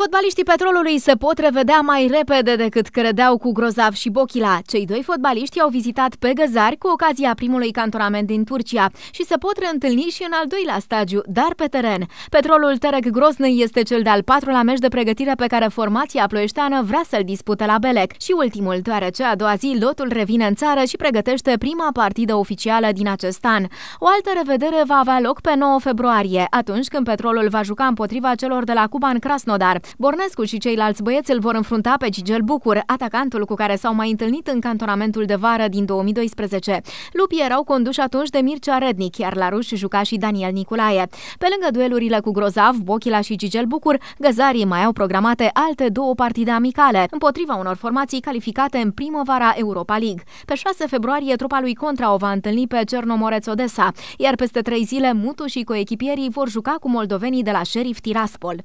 Fotbaliștii Petrolului se pot revedea mai repede decât credeau cu Grozav și Bochila. Cei doi fotbaliști au vizitat pe Găzari cu ocazia primului cantonament din Turcia și se pot reîntâlni și în al doilea stagiu, dar pe teren. Petrolul Terek Grozny este cel de-al patrulea meci de pregătire pe care formația ploieșteană vrea să-l dispute la Belec și ultimul, deoarece a doua zi lotul revine în țară și pregătește prima partidă oficială din acest an. O altă revedere va avea loc pe 9 februarie, atunci când Petrolul va juca împotriva celor de la Cuba în Krasnodar. Bornescu și ceilalți băieți îl vor înfrunta pe Gigel Bucur, atacantul cu care s-au mai întâlnit în cantonamentul de vară din 2012. Lupii erau conduși atunci de Mircea Rednic, iar la ruși juca și Daniel Niculae. Pe lângă duelurile cu Grozav, Bochila și Gigel Bucur, găzarii mai au programate alte două partide amicale, împotriva unor formații calificate în primăvara Europa League. Pe 6 februarie, trupa lui Contra o va întâlni pe Cernomoreț Odessa, iar peste trei zile Mutu și coechipierii vor juca cu moldovenii de la Sheriff Tiraspol.